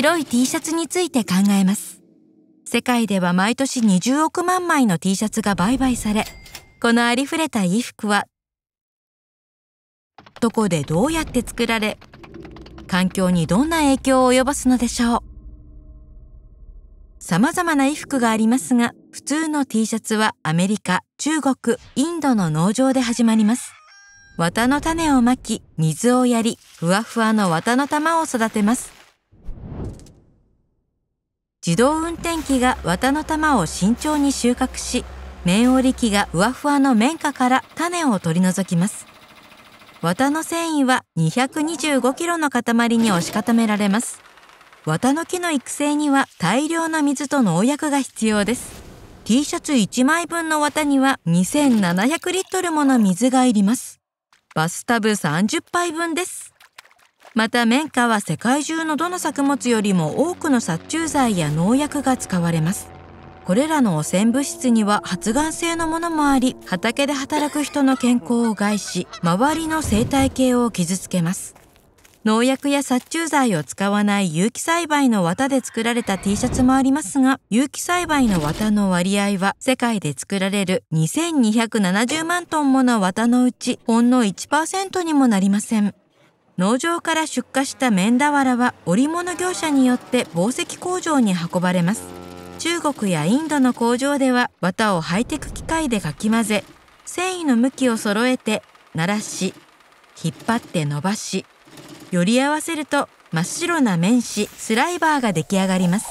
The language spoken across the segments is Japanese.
白い T シャツについて考えます。世界では毎年20億万枚の T シャツが売買され、このありふれた衣服は、どこでどうやって作られ、環境にどんな影響を及ぼすのでしょう。様々な衣服がありますが、普通の T シャツはアメリカ、中国、インドの農場で始まります。綿の種をまき、水をやり、ふわふわの綿の玉を育てます。自動運転機が綿の玉を慎重に収穫し綿織り機がふわふわの綿花から種を取り除きます綿の繊維は225キロの塊に押し固められます綿の木の育成には大量の水と農薬が必要です T シャツ1枚分の綿には2700リットルもの水がいりますバスタブ30杯分ですまた綿花は世界中のどの作物よりも多くの殺虫剤や農薬が使われますこれらの汚染物質には発がん性のものもあり畑で働く人の健康を害し周りの生態系を傷つけます農薬や殺虫剤を使わない有機栽培の綿で作られた T シャツもありますが有機栽培の綿の割合は世界で作られる2270万トンもの綿のうちほんの1%にもなりません農場から出荷した綿俵は織物業者によって紡績工場に運ばれます中国やインドの工場では綿をハイテク機械でかき混ぜ繊維の向きを揃えて鳴らし引っ張って伸ばしより合わせると真っ白な綿紙スライバーが出来上がります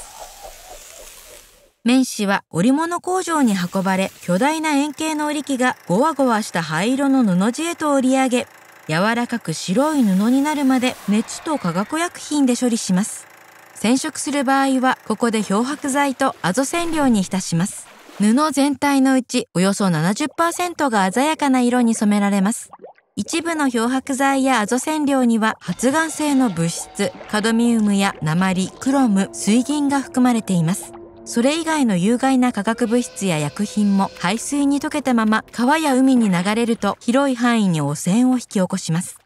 綿紙は織物工場に運ばれ巨大な円形の織り機がゴワゴワした灰色の布地へと織り上げ柔らかく白い布になるまで熱と化学薬品で処理します染色する場合はここで漂白剤とアゾ染料に浸します布全体のうちおよそ70%が鮮やかな色に染められます一部の漂白剤やアゾ染料には発がん性の物質カドミウムや鉛クロム水銀が含まれていますそれ以外の有害な化学物質や薬品も排水に溶けたまま川や海に流れると広い範囲に汚染を引き起こします。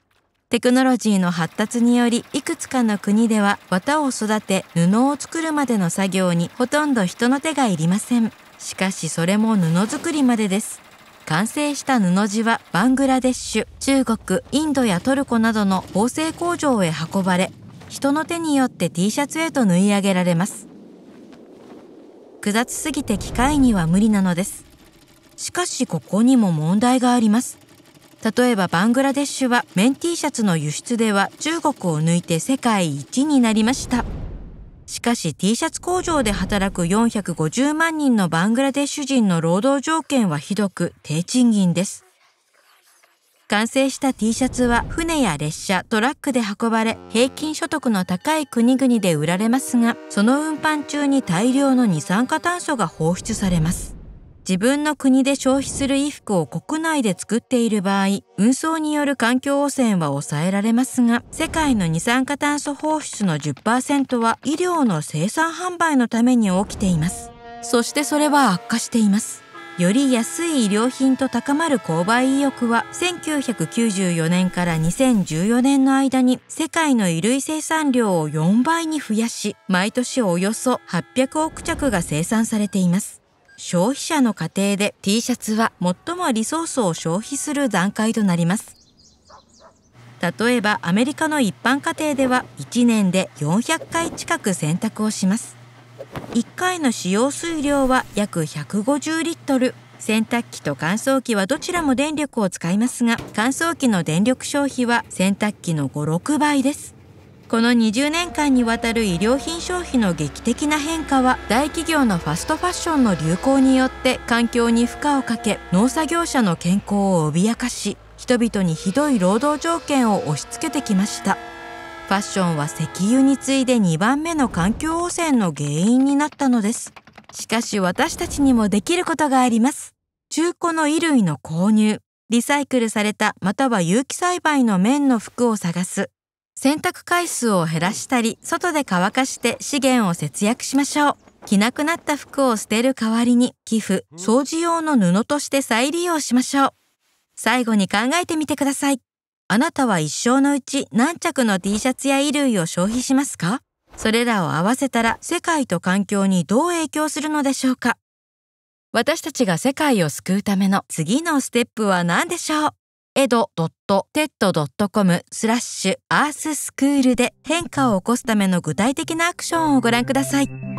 テクノロジーの発達により、いくつかの国では綿を育て布を作るまでの作業にほとんど人の手がいりません。しかしそれも布作りまでです。完成した布地はバングラデッシュ、中国、インドやトルコなどの縫製工場へ運ばれ、人の手によって T シャツへと縫い上げられます。複雑すぎて機械には無理なのですしかしここにも問題があります例えばバングラデシュはメ綿 T シャツの輸出では中国を抜いて世界一になりましたしかし T シャツ工場で働く450万人のバングラデシュ人の労働条件はひどく低賃金です完成した T シャツは船や列車、トラックで運ばれ、平均所得の高い国々で売られますが、その運搬中に大量の二酸化炭素が放出されます。自分の国で消費する衣服を国内で作っている場合、運送による環境汚染は抑えられますが、世界の二酸化炭素放出の10%は医療の生産販売のために起きています。そしてそれは悪化しています。より安い衣料品と高まる購買意欲は1994年から2014年の間に世界の衣類生産量を4倍に増やし毎年およそ800億着が生産されています消費者の家庭で T シャツは最もリソースを消費する段階となります例えばアメリカの一般家庭では1年で400回近く洗濯をします1回の使用水量は約150リットル洗濯機と乾燥機はどちらも電力を使いますが乾燥機の電力消費は洗濯機の56倍ですこの20年間にわたる衣料品消費の劇的な変化は大企業のファストファッションの流行によって環境に負荷をかけ農作業者の健康を脅かし人々にひどい労働条件を押し付けてきましたファッションは石油に次いで2番目の環境汚染の原因になったのですしかし私たちにもできることがあります中古の衣類の購入リサイクルされたまたは有機栽培の綿の服を探す洗濯回数を減らしたり外で乾かして資源を節約しましょう着なくなった服を捨てる代わりに寄付掃除用の布として再利用しましょう最後に考えてみてくださいあなたは一生のうち何着の T シャツや衣類を消費しますかそれらを合わせたら世界と環境にどう影響するのでしょうか私たちが世界を救うための次のステップは何でしょうエドット .ted.com スラッシュアーススクールで変化を起こすための具体的なアクションをご覧ください。